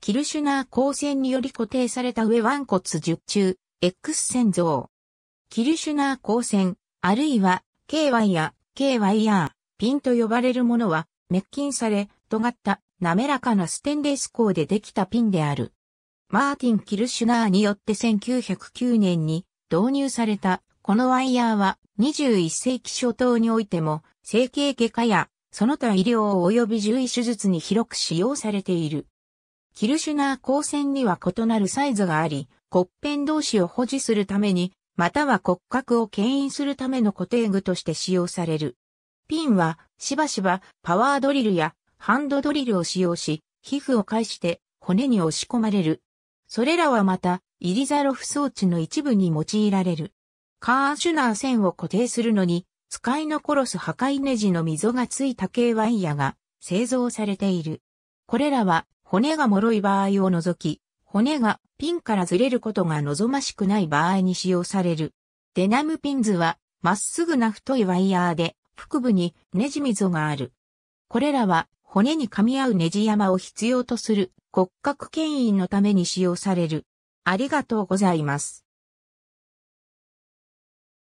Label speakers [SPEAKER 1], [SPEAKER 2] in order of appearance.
[SPEAKER 1] キルシュナー光線により固定された上腕骨十中、X 線像。キルシュナー光線、あるいは KY や KYR、ピンと呼ばれるものは、滅菌され、尖った滑らかなステンレス鋼でできたピンである。マーティン・キルシュナーによって1909年に導入されたこのワイヤーは21世紀初頭においても整形外科やその他医療及び獣医手術に広く使用されている。キルシュナー光線には異なるサイズがあり、骨片同士を保持するために、または骨格を牽引するための固定具として使用される。ピンは、しばしばパワードリルやハンドドリルを使用し、皮膚を介して骨に押し込まれる。それらはまた、イリザロフ装置の一部に用いられる。カーシュナー線を固定するのに、使いのす破壊ネジの溝がついた軽ワイヤが製造されている。これらは骨が脆い場合を除き、骨がピンからずれることが望ましくない場合に使用される。デナムピンズは、まっすぐな太いワイヤーで、腹部にネジ溝がある。これらは、骨に噛み合うネジ山を必要とする骨格牽引のために使用される。ありがとうございます。